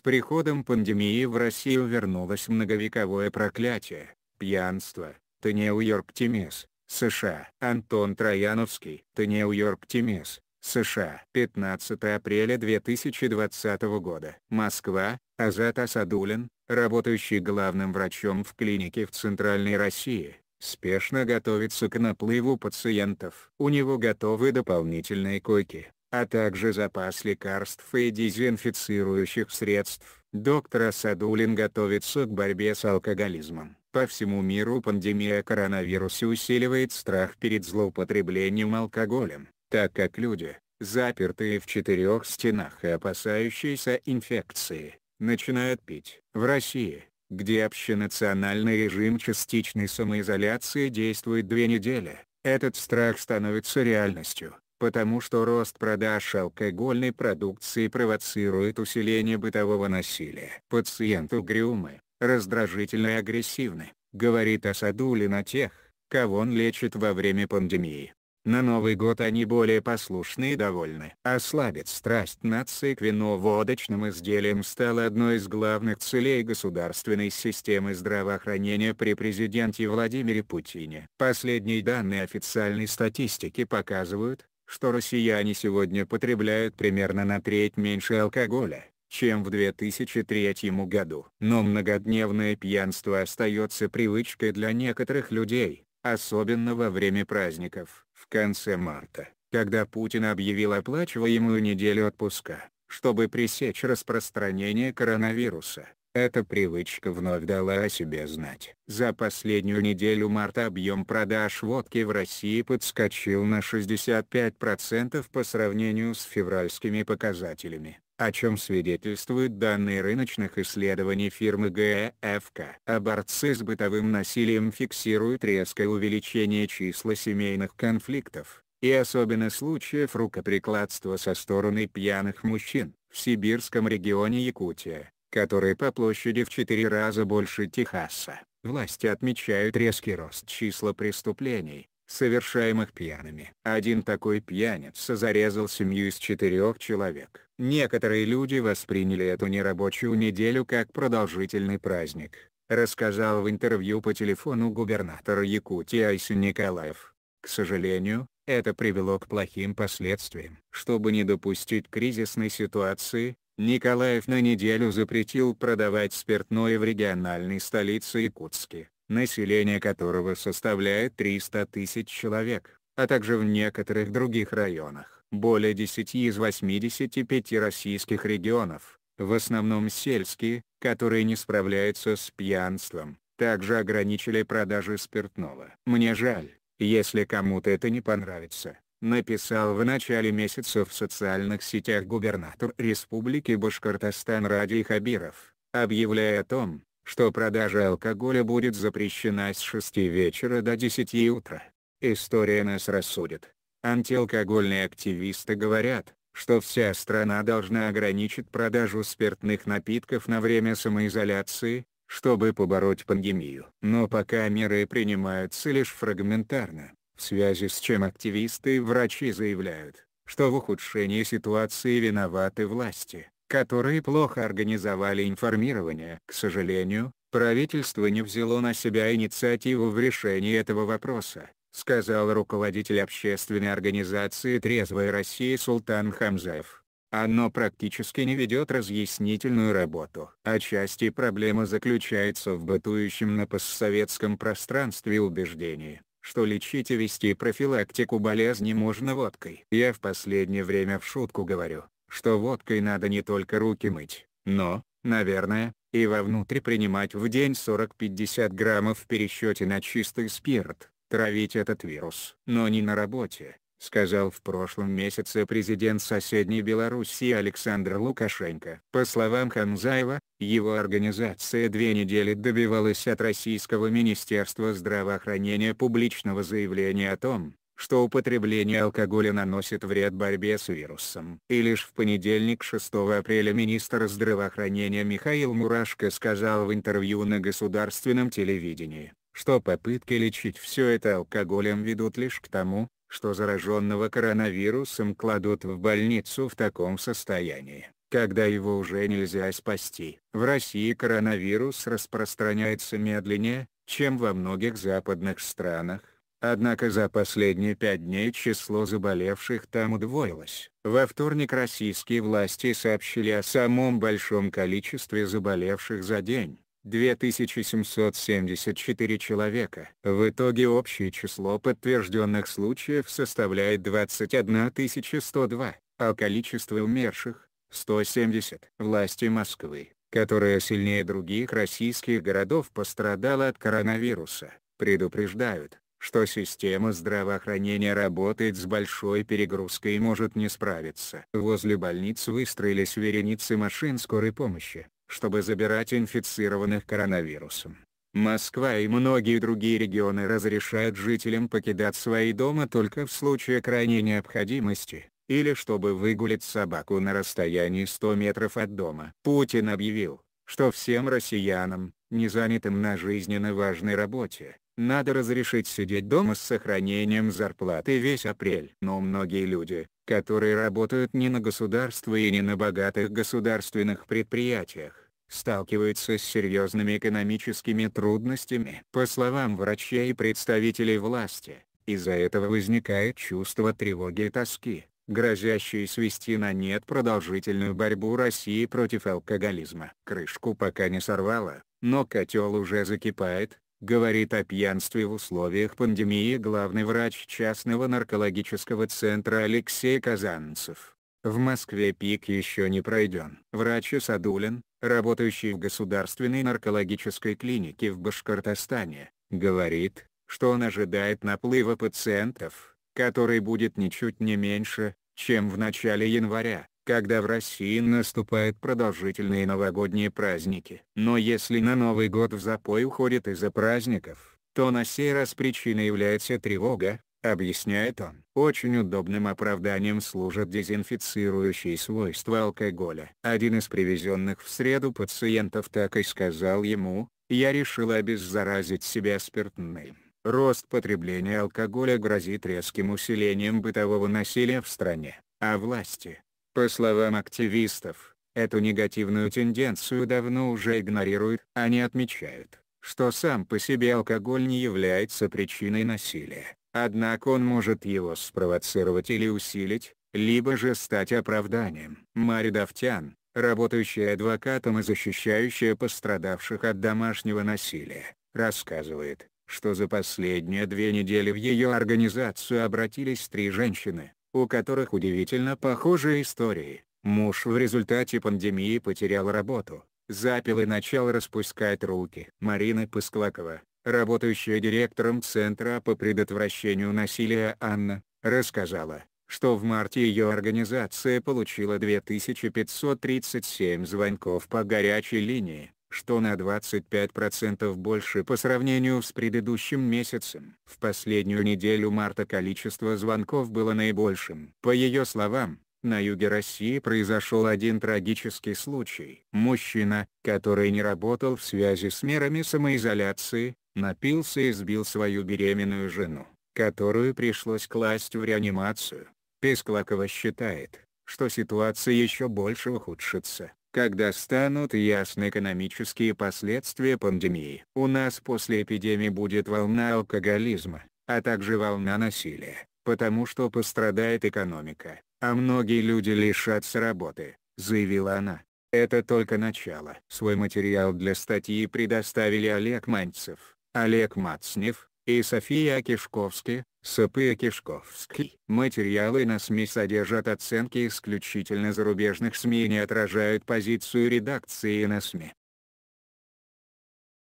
С приходом пандемии в Россию вернулось многовековое проклятие, пьянство, ты Нью-Йорк Тимес, США. Антон Трояновский, ты Нью-Йорк Тимес, США. 15 апреля 2020 года. Москва, Азат Асадулин, работающий главным врачом в клинике в Центральной России, спешно готовится к наплыву пациентов. У него готовы дополнительные койки а также запас лекарств и дезинфицирующих средств. Доктор Асадулин готовится к борьбе с алкоголизмом. По всему миру пандемия коронавируса усиливает страх перед злоупотреблением алкоголем, так как люди, запертые в четырех стенах и опасающиеся инфекции, начинают пить. В России, где общенациональный режим частичной самоизоляции действует две недели, этот страх становится реальностью потому что рост продаж алкогольной продукции провоцирует усиление бытового насилия. Пациент угрюмы, раздражительно и агрессивны, говорит Асадулин о тех, кого он лечит во время пандемии. На Новый год они более послушны и довольны. Ослабить а страсть нации к вино изделиям стало одной из главных целей государственной системы здравоохранения при президенте Владимире Путине. Последние данные официальной статистики показывают, что россияне сегодня потребляют примерно на треть меньше алкоголя, чем в 2003 году. Но многодневное пьянство остается привычкой для некоторых людей, особенно во время праздников. В конце марта, когда Путин объявил оплачиваемую неделю отпуска, чтобы пресечь распространение коронавируса, эта привычка вновь дала о себе знать. За последнюю неделю марта объем продаж водки в России подскочил на 65% по сравнению с февральскими показателями, о чем свидетельствуют данные рыночных исследований фирмы ГЭФК. А борцы с бытовым насилием фиксируют резкое увеличение числа семейных конфликтов, и особенно случаев рукоприкладства со стороны пьяных мужчин. В сибирском регионе Якутия, который по площади в 4 раза больше Техаса. Власти отмечают резкий рост числа преступлений, совершаемых пьяными. Один такой пьяница зарезал семью из четырех человек. Некоторые люди восприняли эту нерабочую неделю как продолжительный праздник, рассказал в интервью по телефону губернатор Якутии Айси Николаев. К сожалению, это привело к плохим последствиям. Чтобы не допустить кризисной ситуации, Николаев на неделю запретил продавать спиртное в региональной столице Якутске, население которого составляет 300 тысяч человек, а также в некоторых других районах. Более 10 из 85 российских регионов, в основном сельские, которые не справляются с пьянством, также ограничили продажи спиртного. Мне жаль, если кому-то это не понравится написал в начале месяца в социальных сетях губернатор Республики Башкортостан Ради Хабиров, объявляя о том, что продажа алкоголя будет запрещена с 6 вечера до 10 утра. История нас рассудит. Антиалкогольные активисты говорят, что вся страна должна ограничить продажу спиртных напитков на время самоизоляции, чтобы побороть пандемию. Но пока меры принимаются лишь фрагментарно в связи с чем активисты и врачи заявляют, что в ухудшении ситуации виноваты власти, которые плохо организовали информирование. К сожалению, правительство не взяло на себя инициативу в решении этого вопроса, сказал руководитель общественной организации «Трезвая Россия» Султан Хамзаев. Оно практически не ведет разъяснительную работу. Отчасти проблема заключается в бытующем на постсоветском пространстве убеждении, что лечить и вести профилактику болезни можно водкой. Я в последнее время в шутку говорю, что водкой надо не только руки мыть, но, наверное, и вовнутрь принимать в день 40-50 граммов в пересчете на чистый спирт, травить этот вирус. Но не на работе, сказал в прошлом месяце президент соседней Белоруссии Александр Лукашенко. По словам Ханзаева. Его организация две недели добивалась от Российского Министерства здравоохранения публичного заявления о том, что употребление алкоголя наносит вред борьбе с вирусом. И лишь в понедельник 6 апреля министр здравоохранения Михаил Мурашко сказал в интервью на государственном телевидении, что попытки лечить все это алкоголем ведут лишь к тому, что зараженного коронавирусом кладут в больницу в таком состоянии когда его уже нельзя спасти. В России коронавирус распространяется медленнее, чем во многих западных странах, однако за последние пять дней число заболевших там удвоилось. Во вторник российские власти сообщили о самом большом количестве заболевших за день. 2774 человека. В итоге общее число подтвержденных случаев составляет 21 102, а количество умерших 170. Власти Москвы, которая сильнее других российских городов пострадала от коронавируса, предупреждают, что система здравоохранения работает с большой перегрузкой и может не справиться. Возле больниц выстроились вереницы машин скорой помощи, чтобы забирать инфицированных коронавирусом. Москва и многие другие регионы разрешают жителям покидать свои дома только в случае крайней необходимости, или чтобы выгулить собаку на расстоянии 100 метров от дома. Путин объявил, что всем россиянам, не занятым на жизненно важной работе, надо разрешить сидеть дома с сохранением зарплаты весь апрель. Но многие люди, которые работают не на государство и не на богатых государственных предприятиях, сталкиваются с серьезными экономическими трудностями. По словам врачей и представителей власти, из-за этого возникает чувство тревоги и тоски грозящие свести на нет продолжительную борьбу России против алкоголизма. Крышку пока не сорвало, но котел уже закипает, говорит о пьянстве в условиях пандемии главный врач частного наркологического центра Алексей Казанцев. В Москве пик еще не пройден. Врач Исадулин, работающий в Государственной наркологической клинике в Башкортостане, говорит, что он ожидает наплыва пациентов, который будет ничуть не меньше, чем в начале января, когда в России наступают продолжительные новогодние праздники. Но если на Новый год в запой уходит из-за праздников, то на сей раз причиной является тревога, объясняет он. Очень удобным оправданием служат дезинфицирующие свойства алкоголя. Один из привезенных в среду пациентов так и сказал ему, я решил обеззаразить себя спиртным. Рост потребления алкоголя грозит резким усилением бытового насилия в стране, а власти, по словам активистов, эту негативную тенденцию давно уже игнорируют. Они а отмечают, что сам по себе алкоголь не является причиной насилия, однако он может его спровоцировать или усилить, либо же стать оправданием. Мари Давтян, работающая адвокатом и защищающая пострадавших от домашнего насилия, рассказывает, что за последние две недели в ее организацию обратились три женщины, у которых удивительно похожие истории. Муж в результате пандемии потерял работу, запил и начал распускать руки. Марина Пысклакова, работающая директором Центра по предотвращению насилия Анна, рассказала, что в марте ее организация получила 2537 звонков по горячей линии, что на 25% больше по сравнению с предыдущим месяцем. В последнюю неделю марта количество звонков было наибольшим. По ее словам, на юге России произошел один трагический случай. Мужчина, который не работал в связи с мерами самоизоляции, напился и сбил свою беременную жену, которую пришлось класть в реанимацию. Песклакова считает, что ситуация еще больше ухудшится когда станут ясны экономические последствия пандемии. У нас после эпидемии будет волна алкоголизма, а также волна насилия, потому что пострадает экономика, а многие люди лишатся работы, заявила она. Это только начало. Свой материал для статьи предоставили Олег Манцев, Олег Мацнев, и София Кишковски, С.П. Кишковский. Материалы на СМИ содержат оценки исключительно зарубежных СМИ и не отражают позицию редакции на СМИ.